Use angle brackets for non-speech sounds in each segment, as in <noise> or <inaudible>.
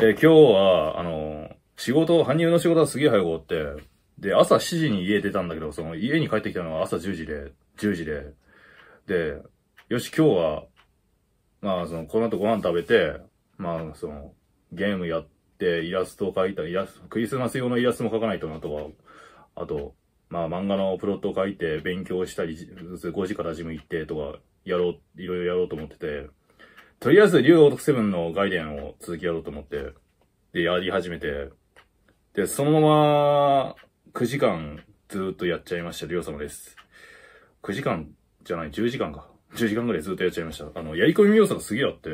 えー、今日は、あのー、仕事、搬入の仕事はすげえ早く終わって、で、朝7時に家出たんだけど、その家に帰ってきたのは朝10時で、10時で、で、よし、今日は、まあ、その、この後ご飯食べて、まあ、その、ゲームやって、イラストを描いた、イラスト、クリスマス用のイラストも描かないとなとは、あと、まあ、漫画のプロットを書いて、勉強したり、5時からジム行ってとか、やろう、いろいろやろうと思ってて、とりあえず、竜王徳セブンのガイデンを続きやろうと思って、で、やり始めて、で、そのまま、9時間ずっとやっちゃいました、りょう様です。9時間じゃない、10時間か。10時間ぐらいずっとやっちゃいました。あの、やり込み要素がすげえあって、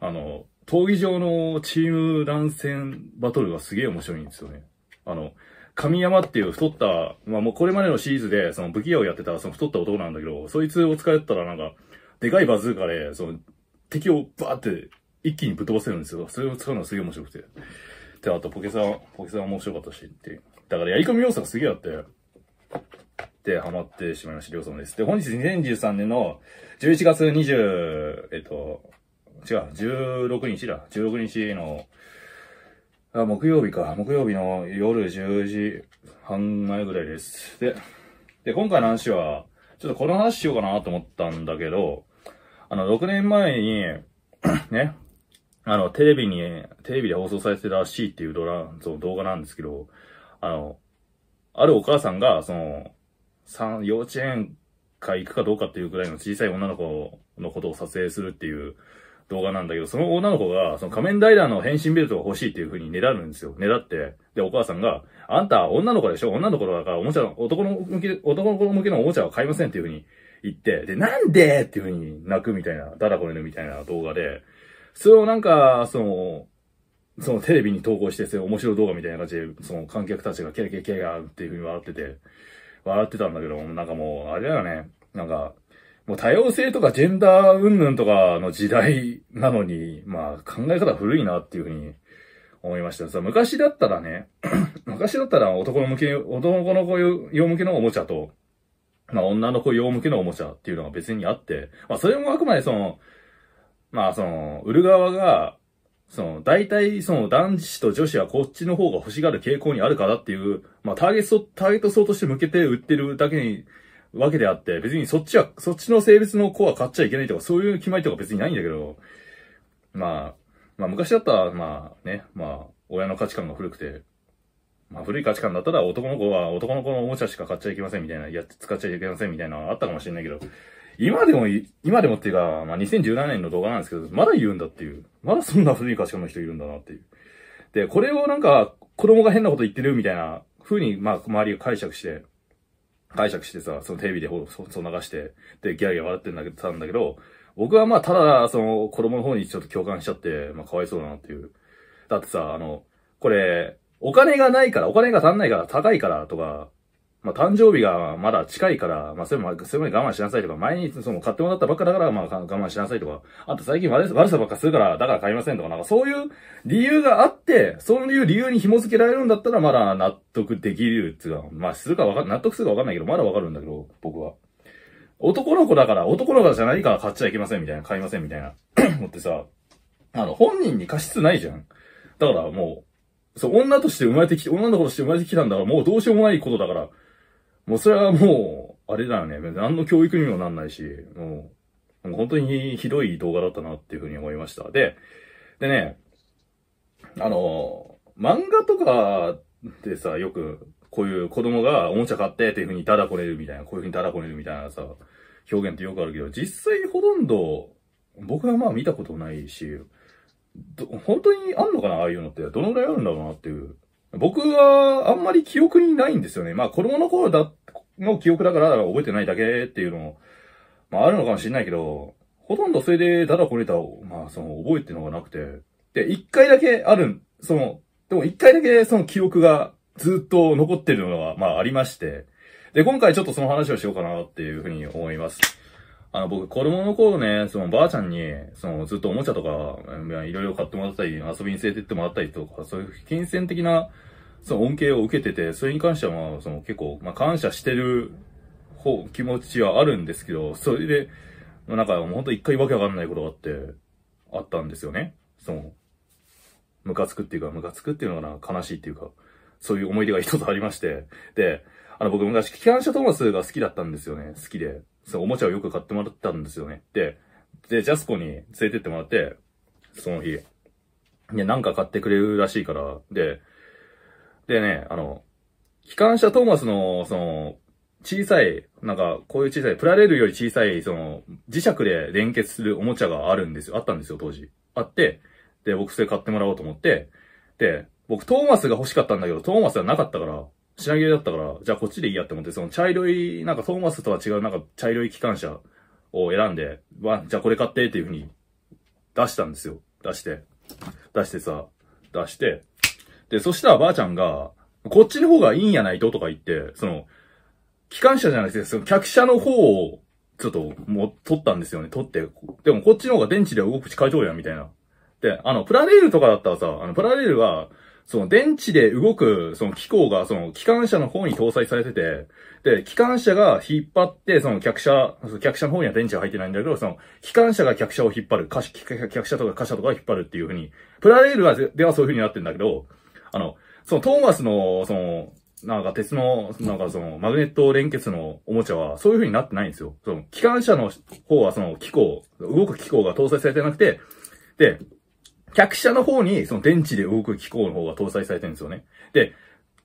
あの、闘技場のチーム乱戦バトルがすげえ面白いんですよね。あの、神山っていう太った、まあもうこれまでのシリーズで、その武器屋をやってたその太った男なんだけど、そいつを使ったらなんか、でかいバズーカで、その敵をバーって一気にぶっ飛ばせるんですよ。それを使うのがすげえ面白くて。で、あとポケさん、ポケさん面白かったしっていう。だからやり込み要素がすげえあって、で、ハマってしまいました。りょうさんです。で、本日2 0 1 3年の11月20、えっと、違う、16日だ。16日のあ、木曜日か。木曜日の夜10時半前ぐらいです。で、で、今回の話は、ちょっとこの話しようかなと思ったんだけど、あの、6年前に、ね、あの、テレビに、テレビで放送されてた C っていうドラ、その動画なんですけど、あの、あるお母さんが、その、幼稚園か行くかどうかっていうくらいの小さい女の子のことを撮影するっていう動画なんだけど、その女の子が、その仮面ライダーの変身ベルトが欲しいっていう風にねだるんですよ。ねだって。で、お母さんが、あんた女の子でしょ女の子だからおもちゃの、男の向け、男の子向けのおもちゃは買いませんっていう風に言って、で、なんでっていう風に泣くみたいな、ダダこねるみたいな動画で、それをなんか、その、そのテレビに投稿して、その面白い動画みたいな感じで、その観客たちがケラケラケラっていう風に笑ってて、笑ってたんだけど、なんかもう、あれだよね。なんか、もう多様性とかジェンダー云々とかの時代なのに、まあ考え方古いなっていうふうに思いました。さ昔だったらね、<clears throat> 昔だったら男の向け、男の子用向けのおもちゃと、まあ女の子用向けのおもちゃっていうのが別にあって、まあそれもあくまでその、まあその、売る側が、その、大体その男子と女子はこっちの方が欲しがる傾向にあるからっていう、まあターゲット、ターゲット層として向けて売ってるだけにわけであって、別にそっちは、そっちの性別の子は買っちゃいけないとか、そういう決まりとか別にないんだけど、まあ、まあ昔だったら、まあね、まあ、親の価値観が古くて、まあ古い価値観だったら男の子は男の子のおもちゃしか買っちゃいけませんみたいな、や、使っちゃいけませんみたいなあったかもしれないけど、今でも、今でもっていうか、まあ2017年の動画なんですけど、まだ言うんだっていう。まだそんな古い価値観の人いるんだなっていう。で、これをなんか、子供が変なこと言ってるみたいな風に、まあ周りが解釈して、解釈してさ、そのテレビで放送流して、で、ギャーギャー笑ってんだけど、たんだけど、僕はまあ、ただ、その、子供の方にちょっと共感しちゃって、まあ、かわいそうだなっていう。だってさ、あの、これ、お金がないから、お金が足んないから、高いからとか、まあ、誕生日がまだ近いから、まあ、それも、それま我慢しなさいとか、前にその買ってもらったばっかだから、まあ、我慢しなさいとか、あと最近悪さばっかするから、だから買いませんとか、なんかそういう理由があって、そういう理由に紐付けられるんだったら、まだ納得できるっていうか、まあ、するかわかん、納得するかわかんないけど、まだわかるんだけど、僕は。男の子だから、男の子じゃないから買っちゃいけませんみたいな、買いませんみたいな、<clears throat> 思ってさ、あの、本人に過失ないじゃん。だからもう、そう、女として生まれてきて、女の子として生まれてきたんだから、もうどうしようもないことだから、もうそれはもう、あれだよね。何の教育にもなんないし、もう、もう本当にひどい動画だったなっていうふうに思いました。で、でね、あの、漫画とかでさ、よく、こういう子供がおもちゃ買ってっていうふうにただこねるみたいな、こういうふうにただこねるみたいなさ、表現ってよくあるけど、実際ほとんど、僕はまあ見たことないし、本当にあんのかなああいうのって。どのぐらいあるんだろうなっていう僕はあんまり記憶にないんですよね。まあ子供の頃だ、の記憶だから覚えてないだけっていうのも、まああるのかもしれないけど、ほとんどそれでダダこねた、まあその覚えてるのがなくて。で、一回だけある、その、でも一回だけその記憶がずっと残ってるのが、まあありまして。で、今回ちょっとその話をしようかなっていうふうに思います。あの、僕、子供の頃ね、その、ばあちゃんに、その、ずっとおもちゃとか、いろいろ買ってもらったり、遊びに連れてってもらったりとか、そういう金銭的な、その恩恵を受けてて、それに関しては、まあ、その、結構、まあ、感謝してる方、気持ちはあるんですけど、それで、まなんか、もうほんと一回わけわかんないことがあって、あったんですよね。その、ムカつくっていうか、ムカつくっていうのがな、悲しいっていうか、そういう思い出が一つありまして、で、あの、僕昔、機関車トーマスが好きだったんですよね、好きで。そう、おもちゃをよく買ってもらったんですよね。で、で、ジャスコに連れてってもらって、その日。で、なんか買ってくれるらしいから、で、でね、あの、機関車トーマスの、その、小さい、なんか、こういう小さい、プラレールより小さい、その、磁石で連結するおもちゃがあるんですよ。あったんですよ、当時。あって、で、僕それ買ってもらおうと思って、で、僕トーマスが欲しかったんだけど、トーマスはなかったから、品切れだったから、じゃあこっちでいいやって思って、その茶色い、なんかトーマスとは違う、なんか茶色い機関車を選んで、わ、じゃあこれ買ってっていうふうに出したんですよ。出して。出してさ、出して。で、そしたらばあちゃんが、こっちの方がいいんやないととか言って、その、機関車じゃなくて、その客車の方を、ちょっと、もう、取ったんですよね。取って。でも、こっちの方が電池で動くし、会場やん、みたいな。で、あの、プラレールとかだったらさ、あの、プラレールは、その電池で動く、その機構が、その機関車の方に搭載されてて、で、機関車が引っ張って、その客車、客車の方には電池が入ってないんだけど、その、機関車が客車を引っ張る、客車とか貨車とか引っ張るっていう風に、プラレールはではそういう風になってんだけど、あの、そのトーマスの、その、なんか鉄の、なんかその、マグネット連結のおもちゃは、そういう風になってないんですよ。その、機関車の方はその機構、動く機構が搭載されてなくて、で、客車の方に、その電池で動く機構の方が搭載されてるんですよね。で、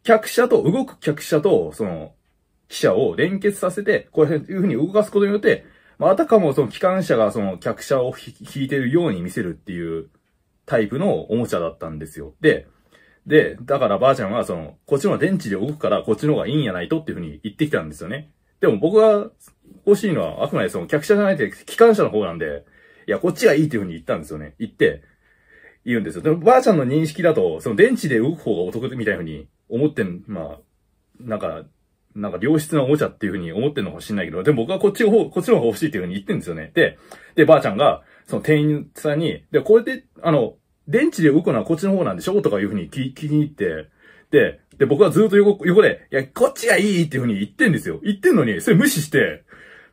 客車と、動く客車と、その、汽車を連結させて、こういう風に動かすことによって、まあ、あたかもその機関車がその客車を引いてるように見せるっていうタイプのおもちゃだったんですよ。で、で、だからばあちゃんはその、こっちの電池で動くからこっちの方がいいんやないとっていう風に言ってきたんですよね。でも僕が欲しいのはあくまでその客車じゃないで機関車の方なんで、いや、こっちがいいっていう風に言ったんですよね。言って、言うんですよ。でもばあちゃんの認識だと、その電池で動く方がお得みたいな風に思ってん、まあ、なんか、なんか良質なおもちゃっていうふうに思ってんのかもしれないけど、でも僕はこっちの方、こっちの方が欲しいっていうふうに言ってんですよね。で、で、ばあちゃんが、その店員さんに、で、これで、あの、電池で動くのはこっちの方なんでしょとかいうふうに聞きに行って、で、で、僕はずっと横、横で、いや、こっちがいいっていうふうに言ってんですよ。言ってんのに、それ無視して、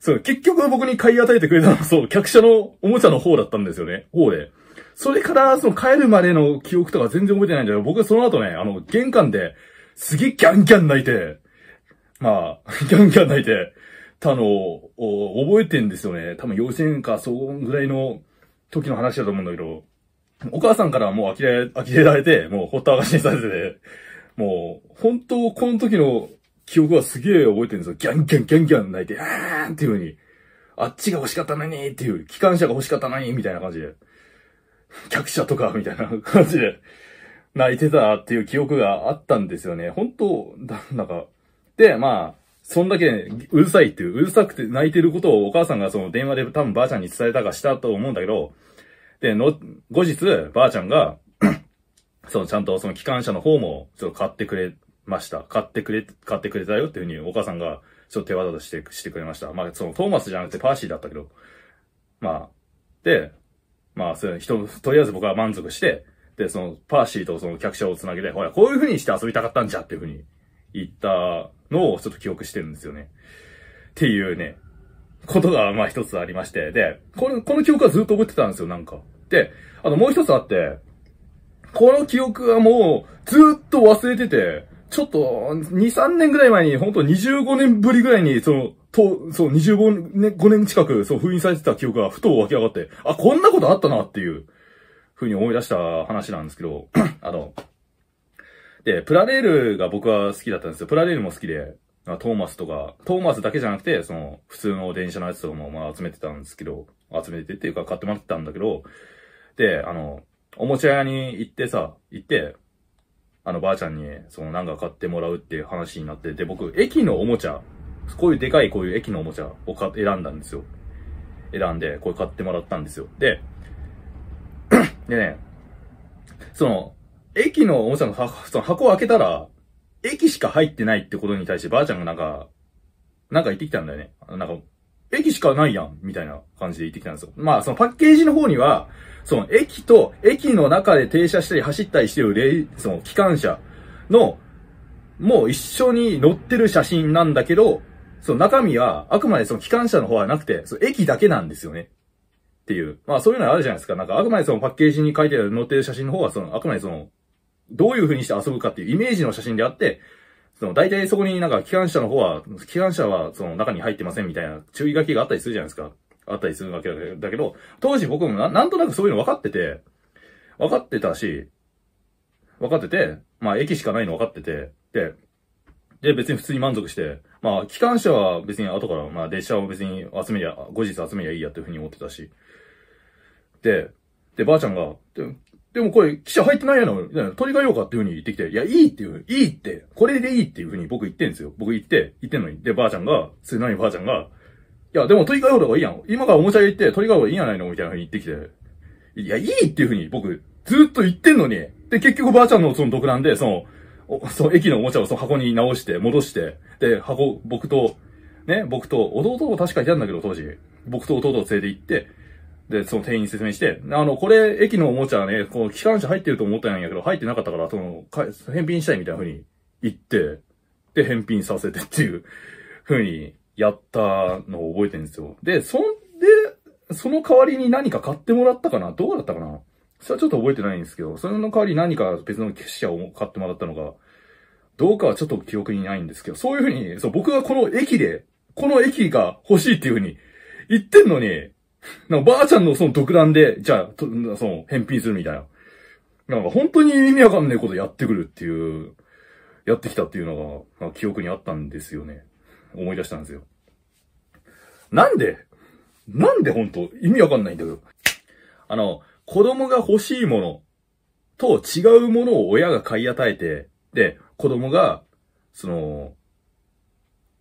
そう、結局僕に買い与えてくれたのは、そう、客車のおもちゃの方だったんですよね。方で。それから、その帰るまでの記憶とか全然覚えてないんだけど、僕はその後ね、あの、玄関で、すげえギャンギャン泣いて、まあ、<laughs> ギャンギャン泣いて、たのを覚えてんですよね。多分幼稚園か、そんぐらいの時の話だと思うんだけど、お母さんからもう呆れ、呆れられて、もうほったらかしにされてて、もう、本当、この時の記憶はすげえ覚えてるんですよ。ギャンギャンギャンギャン泣いて、あーんっていう風に、あっちが欲しかったのにっていう、機関車が欲しかったのにみたいな感じで。<laughs> 客車とか、みたいな感じで、泣いてたっていう記憶があったんですよね。本当なんか、で、まあ、そんだけうるさいっていう、うるさくて泣いてることをお母さんがその電話で多分ばあちゃんに伝えたかしたと思うんだけど、で、の、後日、ばあちゃんが <clears throat> そのちゃんとその機関車の方も、ちょっと買ってくれました。買ってくれ、買ってくれたよっていうふうにお母さんが、ちょっと手技として、してくれました。まあ、そのトーマスじゃなくてパーシーだったけど、まあ、で、まあ、それ人、とりあえず僕は満足して、で、その、パーシーとその客車をつなげて、ほら、こういう風にして遊びたかったんじゃっていう風に言ったのをちょっと記憶してるんですよね。っていうね、ことが、まあ一つありまして。で、この、この記憶はずっと覚えてたんですよ、なんか。で、あの、もう一つあって、この記憶はもう、ずっと忘れてて、ちょっと、2、3年ぐらい前に、ほんと25年ぶりぐらいに、その、と、そう、25年、5年近く、そう、封印されてた記憶がふと湧き上がって、あ、こんなことあったなっていう、ふうに思い出した話なんですけど、<clears throat> あの、で、プラレールが僕は好きだったんですよ。プラレールも好きで、トーマスとか、トーマスだけじゃなくて、その、普通の電車のやつとかも、まあ、集めてたんですけど、集めてっていうか買ってもらってたんだけど、で、あの、おもちゃ屋に行ってさ、行って、あの、ばあちゃんに、その、なんか買ってもらうっていう話になって、で、僕、駅のおもちゃこういうでかいこういう駅のおもちゃをか選んだんですよ。選んで、これ買ってもらったんですよ。で、<coughs> でね、その、駅のおもちゃのその箱を開けたら、駅しか入ってないってことに対してばあちゃんがなんか、なんか言ってきたんだよね。なんか、駅しかないやん、みたいな感じで言ってきたんですよ。まあ、そのパッケージの方には、その駅と、駅の中で停車したり走ったりしてるその機関車の、もう一緒に乗ってる写真なんだけど、その中身は、あくまでその機関車の方はなくて、その駅だけなんですよね。っていう。まあそういうのあるじゃないですか。なんかあくまでそのパッケージに書いてある、載ってる写真の方は、その、あくまでその、どういう風にして遊ぶかっていうイメージの写真であって、その、大体そこになんか機関車の方は、機関車はその中に入ってませんみたいな注意書きがあったりするじゃないですか。あったりするわけだけど、当時僕もななんとなくそういうの分かってて、分かってたし、分かってて、まあ駅しかないの分かってて、で、で別に普通に満足して、まあ、機関車は別に後から、まあ、列車を別に集めりゃ、後日集めりゃいいやっていうふうに思ってたし。で、で、ばあちゃんが、ででもこれ、汽車入ってないやろ、取り替えようかっていうふうに言ってきて、いや、いいっていう、いいって、これでいいっていうふうに僕言ってんですよ。僕言って、言ってんのに。で、ばあちゃんが、ついなにばあちゃんが、いや、でも取り替えようとかいいやん。今からおもちゃ行って取り替えようがいいんやないのみたいなふうに言ってきて。いや、いいっていうふうに僕、ずっと言ってんのに。で、結局ばあちゃんのその独断で、その、お、<laughs> そう、駅のおもちゃをその箱に直して、戻して、で、箱、僕と、ね、僕と、弟も確かいたんだけど、当時。僕と弟を連れて行って、で、その店員に説明して、あの、これ、駅のおもちゃはね、この機関車入ってると思ったんやけど、入ってなかったから、その、返品したいみたいな風に言って、で、返品させてっていう風 <laughs> にやったのを覚えてるんですよ。で、そんで、その代わりに何か買ってもらったかなどうだったかなそれはちょっと覚えてないんですけど、それの代わり何か別の記者を買ってもらったのが、どうかはちょっと記憶にないんですけど、そういうふうに、そう、僕がこの駅で、この駅が欲しいっていうふうに言ってんのに、なんかばあちゃんのその独断で、じゃあ、その、返品するみたいな。なんか本当に意味わかんないことやってくるっていう、やってきたっていうのが、記憶にあったんですよね。思い出したんですよ。なんでなんで本当意味わかんないんだけど。あの、子供が欲しいものと違うものを親が買い与えて、で、子供が、その、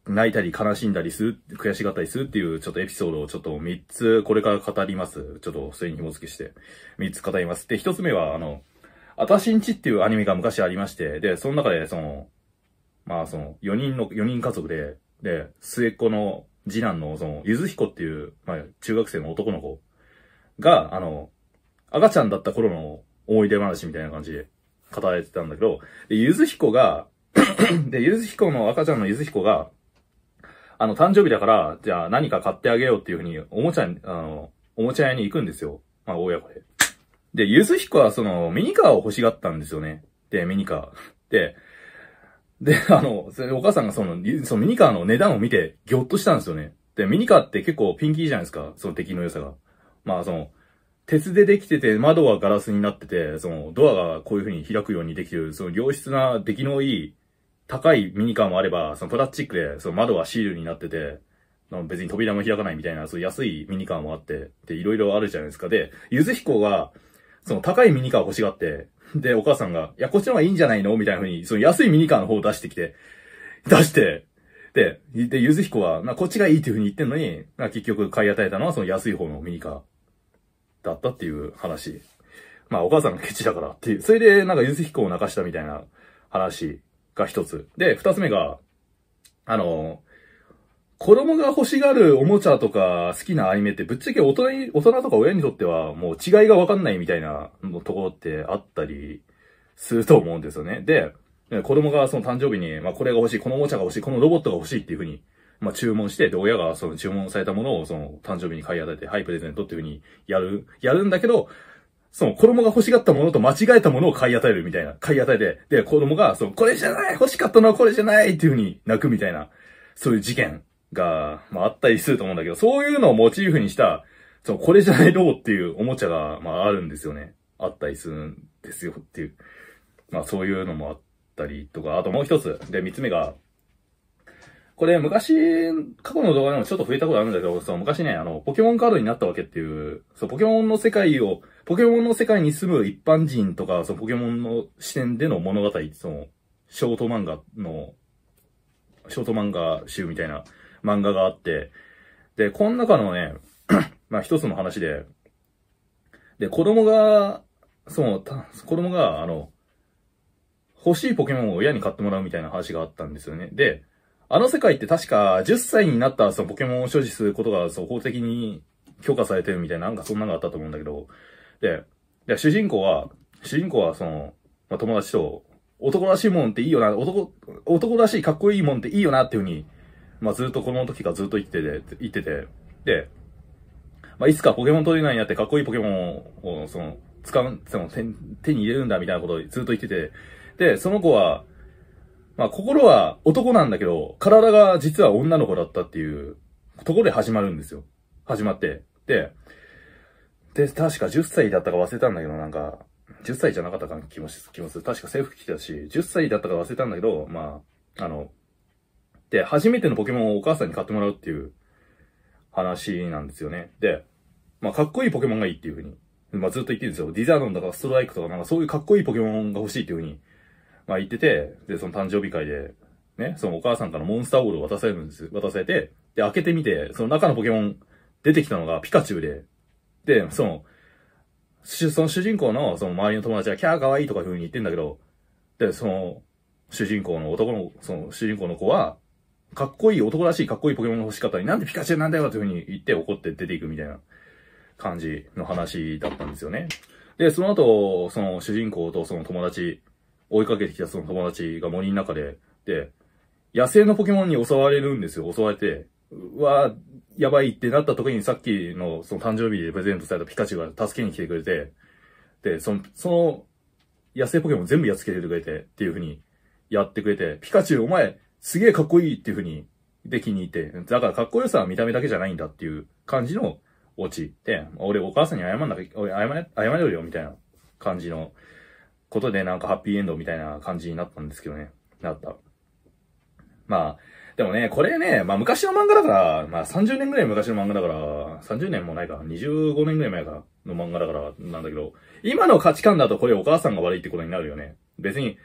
泣いたり悲しんだりする、悔しがったりするっていうちょっとエピソードをちょっと3つこれから語ります。ちょっとそれに紐付けして、3つ語ります。で、1つ目は、あの、あたしんちっていうアニメが昔ありまして、で、その中で、その、まあその、4人の、4人家族で、で、末っ子の次男の、その、ゆずひこっていう、まあ、中学生の男の子が、あの、赤ちゃんだった頃の思い出話みたいな感じで語られてたんだけど、で、ゆずひこが <coughs> で、ゆずひこの赤ちゃんのゆずひこが、あの、誕生日だから、じゃあ何か買ってあげようっていうふうに、おもちゃに、あの、おもちゃ屋に行くんですよ。まあ、親子で。で、ゆずひこはその、ミニカーを欲しがったんですよね。で、ミニカー。で、で、あの、お母さんがその、そのミニカーの値段を見て、ぎょっとしたんですよね。で、ミニカーって結構ピンキーじゃないですか、その敵の良さが。まあ、その、鉄でできてて、窓はガラスになってて、その、ドアがこういう風に開くようにできてる、その良質な、出来のいい、高いミニカーもあれば、そのプラスチックで、その窓はシールになってて、別に扉も開かないみたいな、そういう安いミニカーもあって、で、いろいろあるじゃないですか。で、ゆずひこが、その高いミニカー欲しがって、で、お母さんが、いや、こっちの方がいいんじゃないのみたいな風に、その安いミニカーの方を出してきて、出して、で、で、ゆずひこは、まこっちがいいっていう風に言ってんのに、まあ、結局買い与えたのはその安い方のミニカー。だったっていう話。まあ、お母さんがケチだからっていう。それで、なんか、ゆず飛行を泣かしたみたいな話が一つ。で、二つ目が、あの、子供が欲しがるおもちゃとか好きなアニメってぶっちゃけ大人大人とか親にとってはもう違いがわかんないみたいなところってあったりすると思うんですよね。で、子供がその誕生日に、まあこれが欲しい、このおもちゃが欲しい、このロボットが欲しいっていうふうにまあ、注文して、で、親がその注文されたものをその誕生日に買い与えて、はい、プレゼントっていう風にやる、やるんだけど、その子供が欲しがったものと間違えたものを買い与えるみたいな、買い与えて、で、子供が、その、これじゃない欲しかったのはこれじゃないっていう風に泣くみたいな、そういう事件が、まあ、あったりすると思うんだけど、そういうのをモチーフにした、その、これじゃないローっていうおもちゃが、まあ、あるんですよね。あったりするんですよっていう。まあ、そういうのもあったりとか、あともう一つ。で、三つ目が、これ昔、過去の動画でもちょっと増えたことあるんだけど、そう、昔ね、あの、ポケモンカードになったわけっていう、そう、ポケモンの世界を、ポケモンの世界に住む一般人とか、そのポケモンの視点での物語、その、ショート漫画の、ショート漫画集みたいな漫画があって、で、この中のね、<clears throat> まあ一つの話で、で、子供が、その、た子供が、あの、欲しいポケモンを親に買ってもらうみたいな話があったんですよね。で、あの世界って確か10歳になったそのポケモンを所持することがそう法的に許可されてるみたいな、なんかそんなのがあったと思うんだけど、で、で主人公は、主人公はその、まあ、友達と、男らしいもんっていいよな、男、男らしいかっこいいもんっていいよなっていうふうに、まあ、ずっと子供の時からずっと言ってて、言ってて、で、まあ、いつかポケモントレーナーになってかっこいいポケモンを、その、使う、その手、手に入れるんだみたいなことをずっと言ってて、で、その子は、まあ、心は男なんだけど、体が実は女の子だったっていうところで始まるんですよ。始まって。で、で、確か10歳だったか忘れたんだけど、なんか、10歳じゃなかったか気もする。確か制服着てたし、10歳だったか忘れたんだけど、まあ、あの、で、初めてのポケモンをお母さんに買ってもらうっていう話なんですよね。で、まあ、かっこいいポケモンがいいっていうふうに、まあ、ずっと言ってるんですよ。ディザードンとかストライクとか、なんかそういうかっこいいポケモンが欲しいっていうふうにまあ行ってて、で、その誕生日会で、ね、そのお母さんからモンスターボールを渡されるんです、渡されて、で、開けてみて、その中のポケモン、出てきたのがピカチュウで、で、その、その主人公の、その周りの友達が、キャー可愛いとかいう風に言ってんだけど、で、その、主人公の男の、その主人公の子は、かっこいい男らしいかっこいいポケモンの欲しかったのに、なんでピカチュウなんだよという風に言って怒って出ていくみたいな感じの話だったんですよね。で、その後、その主人公とその友達追いかけてきたその友達が森の中で、で、野生のポケモンに襲われるんですよ、襲われて。うわやばいってなった時にさっきのその誕生日でプレゼントされたピカチュウが助けに来てくれて、で、その、その野生ポケモン全部やっつけてくれてっていう風にやってくれて、ピカチュウお前すげえかっこいいっていう風にで気に入って、だからかっこよさは見た目だけじゃないんだっていう感じのオチで、俺お母さんに謝んなきゃ、謝れ、謝れよみたいな感じのことでなんかハッピーエンドみたいな感じになったんですけどね。なった。まあ、でもね、これね、まあ昔の漫画だから、まあ30年ぐらい昔の漫画だから、30年もないか、25年ぐらい前か、の漫画だからなんだけど、今の価値観だとこれお母さんが悪いってことになるよね。別に、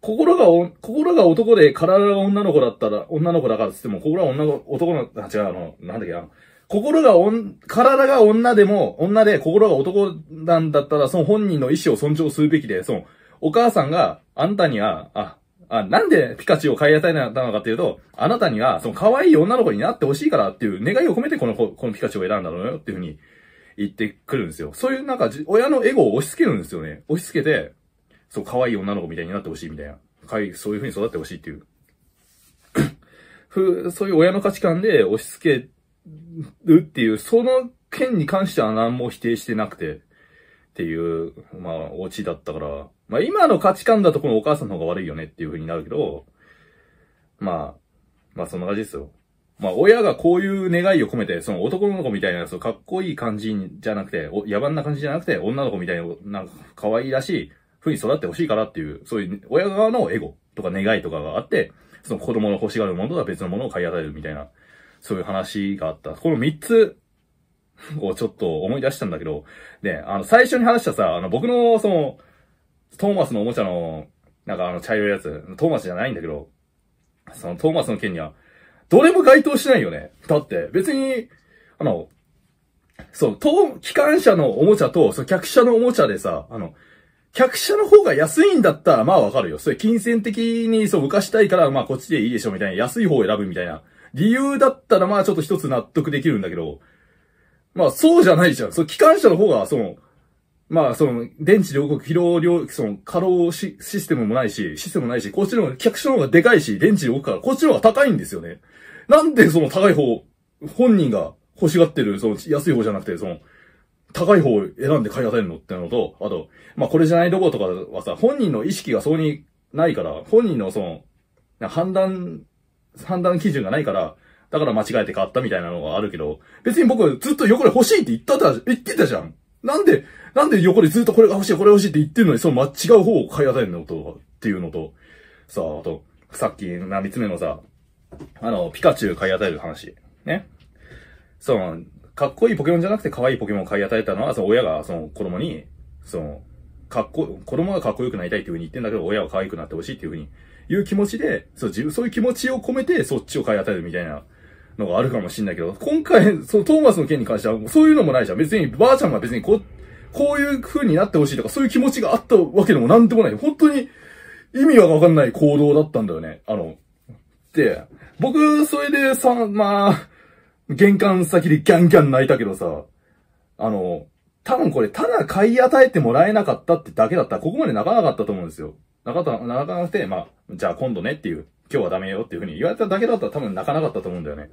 心がお、心が男で体が女の子だったら、女の子だからっつっても、心は女の、男の、あ、違う、あの、なんだっけ、あの、心がおん、体が女でも、女で心が男なんだったら、その本人の意思を尊重するべきで、その、お母さんがあんたには、あ、あ、なんでピカチュウを買い与えなったのかっていうと、あなたには、その可愛い女の子になってほしいからっていう願いを込めてこの、このピカチュウを選んだのよっていうふうに言ってくるんですよ。そういうなんか、親のエゴを押し付けるんですよね。押し付けて、そう、可愛い女の子みたいになってほしいみたいな。い、そういうふうに育ってほしいっていう。ふ、そういう親の価値観で押し付けるっていう、その件に関しては何も否定してなくて、っていう、まあ、オチだったから、まあ今の価値観だとこのお母さんの方が悪いよねっていう風になるけど、まあ、まあそんな感じですよ。まあ親がこういう願いを込めて、その男の子みたいな、そのかっこいい感じじゃなくて、野蛮な感じじゃなくて、女の子みたいな、なんか可愛らしい風に育ってほしいからっていう、そういう親側のエゴとか願いとかがあって、その子供の欲しがるものとは別のものを買い与えるみたいなそういう話があった。この3つをちょっと思い出したんだけど、ね、あの、最初に話したさ、あの、僕の、その、トーマスのおもちゃの、なんかあの、茶色いやつ、トーマスじゃないんだけど、そのトーマスの件には、どれも該当しないよね。だって、別に、あの、そう、当、機関車のおもちゃと、そう、客車のおもちゃでさ、あの、客車の方が安いんだったら、まあわかるよ。それ金銭的に、そう、浮かしたいから、まあこっちでいいでしょ、みたいな。安い方を選ぶみたいな理由だったらまあちょっと一つ納得できるんだけど、まあそうじゃないじゃん。その機関車の方が、その、まあその、電池両国、疲労量、その、過労システムもないし、システムもないし、こっちの方が、客車の方がでかいし、電池動くから、こっちの方が高いんですよね。なんでその高い方、本人が欲しがってる、その安い方じゃなくて、その、高い方を選んで買い与えるのってのと、あと、まあこれじゃないとことかはさ、本人の意識がそうにないから、本人のその、判断判断基準がないから、だから間違えて買ったみたいなのがあるけど、別に僕ずっと横で欲しいって言ったた、言ってたじゃん。なんで、なんで横でずっとこれが欲しい、これ欲しいって言ってるのに、その間違う方を買い与えるのと、っていうのと、さあ、あと、さっき、な、三つ目のさ、あの、ピカチュウ買い与える話。ね。その、かっこいいポケモンじゃなくて可愛いポケモンを買い与えたのは、その親が、その子供に、その、かっこ、子供がかっこよくなりたいっていう風に言ってんだけど、親は可愛くなってほしいっていう風にいう気持ちで、そう、自分、そういう気持ちを込めて、そっちを買い与えるみたいなのがあるかもしんないけど、今回、そのトーマスの件に関しては、そういうのもないじゃん。別に、ばあちゃんが別にこう、こういう風になってほしいとか、そういう気持ちがあったわけでもなんでもない。本当に、意味はわかんない行動だったんだよね。あの、で、僕、それでさ、まあ、玄関先でギャンギャン泣いたけどさ、あの、多分これ、ただ買い与えてもらえなかったってだけだったら、ここまで泣かなかったと思うんですよ。泣かた、泣かなくて、まあ、じゃあ今度ねっていう、今日はダメよっていうふうに言われただけだったら多分泣かなかったと思うんだよね。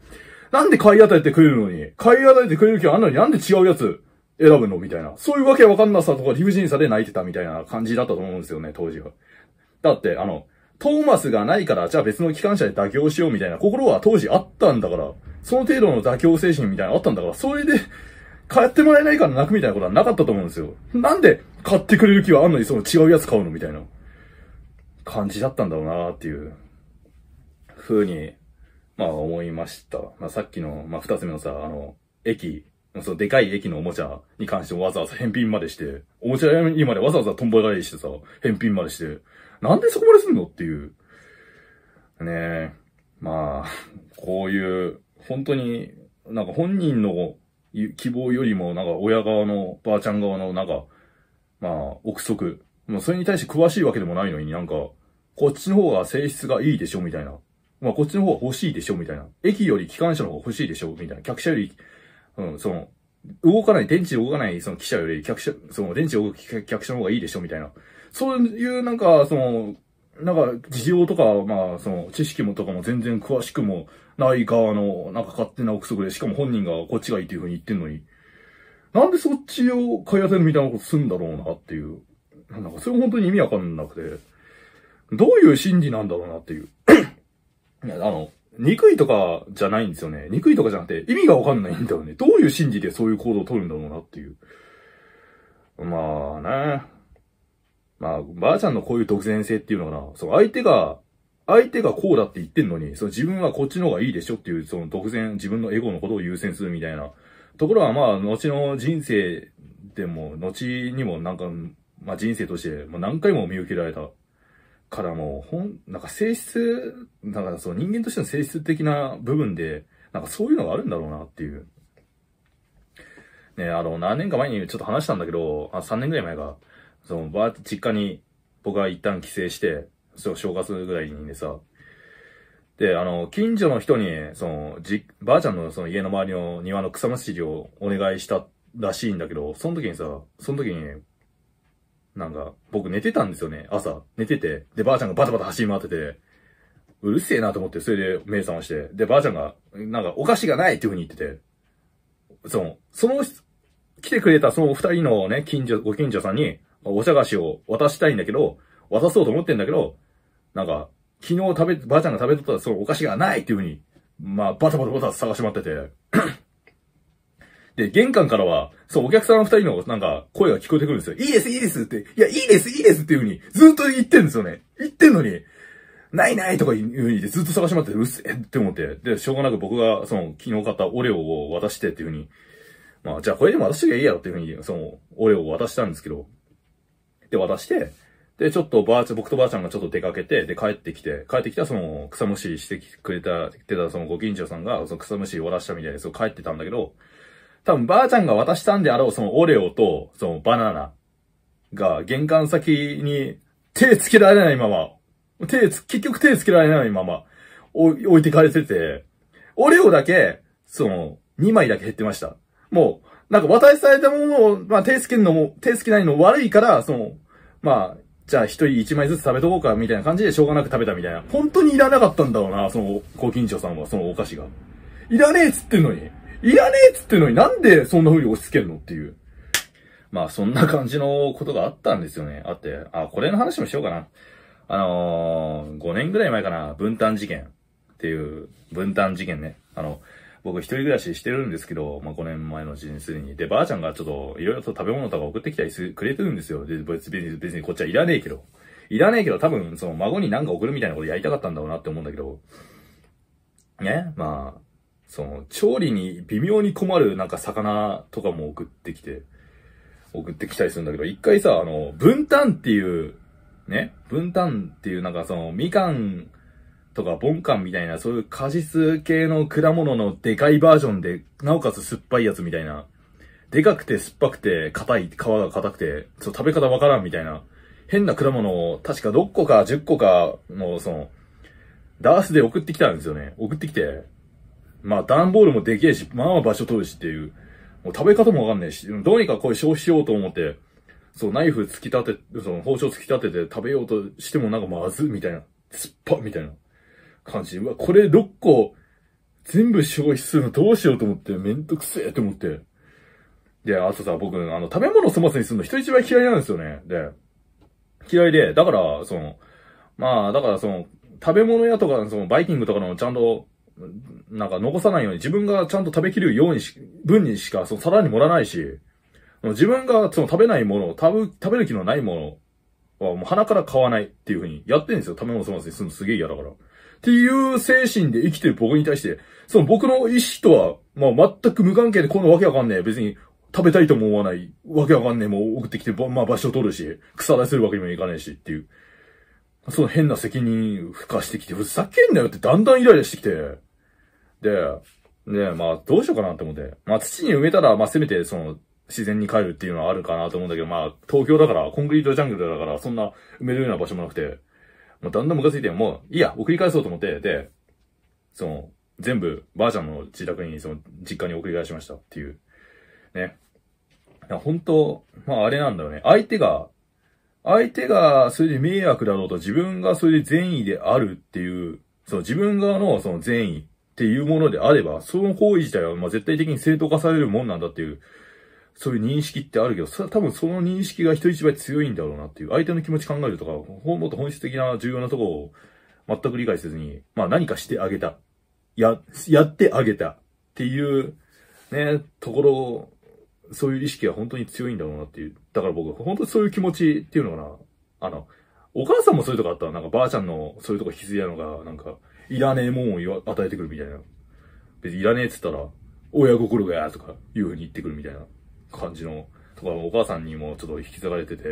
なんで買い与えてくれるのに、買い与えてくれる気はあんのになんで違うやつ選ぶのみたいな。そういうわけわかんなさとか理不尽さで泣いてたみたいな感じだったと思うんですよね、当時は。だって、あの、トーマスがないから、じゃあ別の機関車で妥協しようみたいな心は当時あったんだから、その程度の妥協精神みたいなのあったんだから、それで買ってもらえないから泣くみたいなことはなかったと思うんですよ。なんで買ってくれる気はあんのにその違うやつ買うのみたいな感じだったんだろうなっていう風に、まあ思いました。まあさっきの、まあ二つ目のさ、あの、駅、そのでかい駅のおもちゃに関してもわざわざ返品までして、おもちゃ屋にまでわざわざトンボ返りしてさ、返品までして、なんでそこまですんのっていう。ねえ。まあ、こういう、本当に、なんか本人の希望よりも、なんか親側の、ばあちゃん側の、なんか、まあ、憶測。もうそれに対して詳しいわけでもないのになんか、こっちの方が性質がいいでしょみたいな。まあ、こっちの方が欲しいでしょみたいな。駅より機関車の方が欲しいでしょみたいな。客車より、うん、その、動かない、電池動かない、その汽車より、客車、その電池動く客車の方がいいでしょみたいな。そういう、なんか、その、なんか、事情とか、まあ、その、知識もとかも全然詳しくもない側の、なんか勝手な憶測で、しかも本人がこっちがいいっていう風に言ってんのに、なんでそっちを買い当てるみたいなことすんだろうなっていう。なんか、それ本当に意味わかんなくて、どういう心理なんだろうなっていう。いや、あの、憎いとかじゃないんですよね。憎いとかじゃなくて、意味がわかんないんだよね。どういう心理でそういう行動を取るんだろうなっていう。まあね。まあ、ばあちゃんのこういう独善性っていうのかな、その相手が、相手がこうだって言ってんのに、その自分はこっちの方がいいでしょっていう、その独善、自分のエゴのことを優先するみたいな。ところはまあ、後の人生でも、後にもなんか、まあ人生として、もう何回も見受けられた。からもう、ほん、なんか性質、なんかそう人間としての性質的な部分で、なんかそういうのがあるんだろうなっていう。ねあの、何年か前にちょっと話したんだけど、あ3年ぐらい前か。その、ばーって実家に僕は一旦帰省して、そう、正月ぐらいにでさ、で、あの、近所の人に、その、じ、ばあちゃんのその家の周りの庭の草むしりをお願いしたらしいんだけど、その時にさ、その時に、なんか、僕寝てたんですよね、朝。寝てて。で、ばあちゃんがバタバタ走り回ってて、うるせえなと思って、それで目覚まして。で、ばあちゃんが、なんか、お菓子がないっていう風に言ってて、その、その、来てくれたそのお二人のね、近所、ご近所さんに、お茶菓子を渡したいんだけど、渡そうと思ってんだけど、なんか、昨日食べ、ばあちゃんが食べとったそのお菓子がないっていうふうに、まあ、バタバタバタ探しまってて。で、玄関からは、そう、お客さん二人の、なんか、声が聞こえてくるんですよ。いいです、いいですって。いや、いいです、いいですっていうふうに、ずっと言ってんですよね。言ってんのに、ないないとかいうふうに、ずっと探しまって、うっせえって思って。で、しょうがなく僕が、その、昨日買ったオレオを渡してっていうふうに、まあ、じゃあこれでも私がいいやろっていうふうに、その、オレオを渡したんですけど、で、渡して、で、ちょっとばあちゃん、僕とばあちゃんがちょっと出かけて、で、帰ってきて、帰ってきたその、草むしりしてくれた、てたそのご近所さんが、その草むしり渡したみたいで、そう帰ってたんだけど、多分ばあちゃんが渡したんであろう、そのオレオと、そのバナナが、玄関先に手つけられないまま、手つ、結局手つけられないまま、置いてかれてて、オレオだけ、その、2枚だけ減ってました。もう、なんか渡されたものを、まあ手つけるのも、手つけないの悪いから、その、まあ、じゃあ一人一枚ずつ食べとこうか、みたいな感じでしょうがなく食べたみたいな。本当にいらなかったんだろうな、その、ご近所さんは、そのお菓子が。いらねえっつってんのに。いらねえっつってんのになんでそんな風に押し付けるのっていう。まあそんな感じのことがあったんですよね。あって、あ、これの話もしようかな。あのー、5年ぐらい前かな、分担事件っていう、分担事件ね。あの、僕一人暮らししてるんですけど、まあ、5年前の人生に。で、ばあちゃんがちょっと、いろいろと食べ物とか送ってきたりすくれてるんですよ。で、別に、別にこっちはいらねえけど。いらねえけど、多分、その、孫に何か送るみたいなことやりたかったんだろうなって思うんだけど。ねまあ、その、調理に微妙に困るなんか魚とかも送ってきて、送ってきたりするんだけど、一回さ、あの、分担っていう、ね、分担っていうなんかその、みかんとかボンカンみたいな、そういう果実系の果物のでかいバージョンで、なおかつ酸っぱいやつみたいな。でかくて酸っぱくて硬い、皮が硬くて、そう食べ方わからんみたいな。変な果物を、確か6個か10個かの、その、ダースで送ってきたんですよね。送ってきて。まあ、段ボールもでけえし、まあ場所取るしっていう。もう食べ方もわかんないし、どうにかこれ消費しようと思って、そう、ナイフ突き立て、その包丁突き立てて食べようとしてもなんかまずみたいな。酸っぱみたいな。感じ。うわ、これ6個全部消費するのどうしようと思って、めんどくせえと思って。で、あとさ、僕、あの、食べ物を粗末にするの人一倍嫌いなんですよね。で、嫌いで、だから、その、まあ、だからその、食べ物屋とか、その、バイキングとかのちゃんと、なんか残さないように、自分がちゃんと食べきるようにし、分にしか、その皿に盛らないし、自分がその食べないもの、食べ、食べる気のないものはもう鼻から買わないっていう風にやってんですよ。食べ物粗末にするのすげえ嫌だから。っていう精神で生きてる僕に対して、その僕の意志とは、まあ全く無関係でこのわけわかんねえ。別に食べたいとも思わない。わけわかんねえもう送ってきて、まあ場所取るし、草出せるわけにもいかないしっていう。その変な責任付加してきて、ふざけんなよってだんだんイライラしてきて。で、ねまあどうしようかなって思って。まあ土に埋めたら、まあせめてその、自然に帰るっていうのはあるかなと思うんだけど、まあ、東京だから、コンクリートジャングルだから、そんな埋めるような場所もなくて、もうだんだんムカついて、もう、いいや、送り返そうと思って、で、その、全部、ばあちゃんの自宅に、その、実家に送り返しましたっていう。ね。本当まああれなんだよね。相手が、相手がそれで迷惑だろうと自分がそれで善意であるっていう、その自分側のその善意っていうものであれば、その行為自体はまあ絶対的に正当化されるもんなんだっていうそういう認識ってあるけど、そ多分その認識が人一倍強いんだろうなっていう、相手の気持ち考えるとか、もっと本質的な重要なとこを全く理解せずに、まあ何かしてあげた。や、やってあげた。っていう、ね、ところ、そういう意識は本当に強いんだろうなっていう。だから僕、本当にそういう気持ちっていうのかな。あの、お母さんもそういうとこあったら、なんかばあちゃんのそういうとこ必要なのが、なんか、いらねえもんを与えてくるみたいな。別にいらねえって言ったら、親心がやとか、いう風に言ってくるみたいな。感じの、とかお母さんにもちょっと引き継がれてて、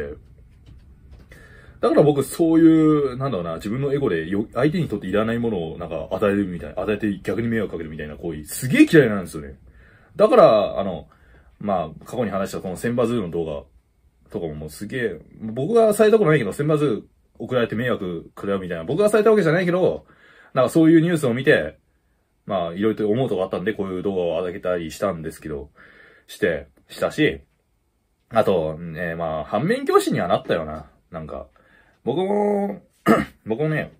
だから僕そういう、なんだろうな、自分のエゴでよ相手にとっていらないものをなんか与えるみたいな、与えて逆に迷惑かけるみたいな行為、すげえ嫌いなんですよね。だから、あの、まあ、過去に話したこのセンバズーの動画とかももうすげえ、僕がされたことないけど、センバズー送られて迷惑くれよみたいな、僕がされたわけじゃないけど、なんかそういうニュースを見て、まあ、いろいろと思うとこあったんで、こういう動画をあげたりしたんですけど、して、したし、あと、ね、まあ、反面教師にはなったよな。なんか、僕も <clears throat> 僕もね、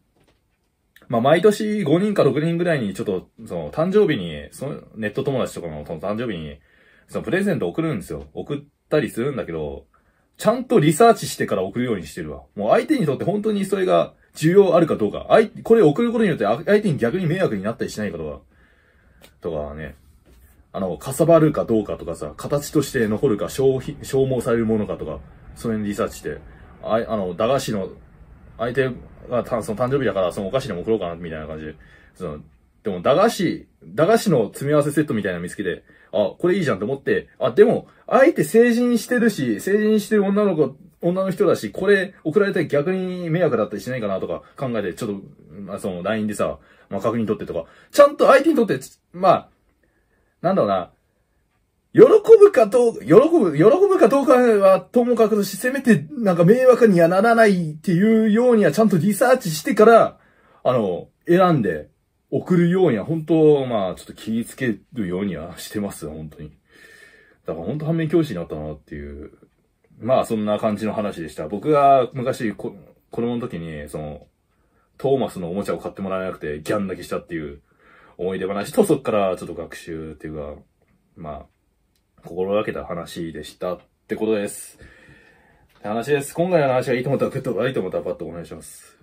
まあ、毎年5人か6人ぐらいにちょっと、その、誕生日に、その、ネット友達とかの、その誕生日に、その、プレゼント送るんですよ。送ったりするんだけど、ちゃんとリサーチしてから送るようにしてるわ。もう相手にとって本当にそれが重要あるかどうか。あい、これ送ることによって相手に逆に迷惑になったりしないかとか、とかね。あの、かさばるかどうかとかさ、形として残るか消費、消耗されるものかとか、その辺リサーチして、ああの、駄菓子の、相手がたその誕生日だからそのお菓子でも送ろうかな、みたいな感じで。その、でも駄菓子、駄菓子の詰め合わせセットみたいな見つけて、あ、これいいじゃんと思って、あ、でも、相手成人してるし、成人してる女の子、女の人だし、これ送られたら逆に迷惑だったりしないかなとか考えて、ちょっと、まあ、その LINE でさ、まあ、確認取ってとか、ちゃんと相手にとって、まあ、なんだろうな、喜ぶかと、喜ぶ、喜ぶかどうかはともかくとして、せめてなんか迷惑にはならないっていうようにはちゃんとリサーチしてから、あの、選んで送るようには、本当まあ、ちょっと気つけるようにはしてます、本当に。だから本当反面教師になったなっていう。まあ、そんな感じの話でした。僕が昔、子供の時に、その、トーマスのおもちゃを買ってもらえなくて、ギャン泣きしたっていう思い出話と、そこからちょっと学習っていうか、まあ、心がけた話でしたってことです。話です。今回の話がいいと思ったらグッと悪いと思ったらパッとお願いします。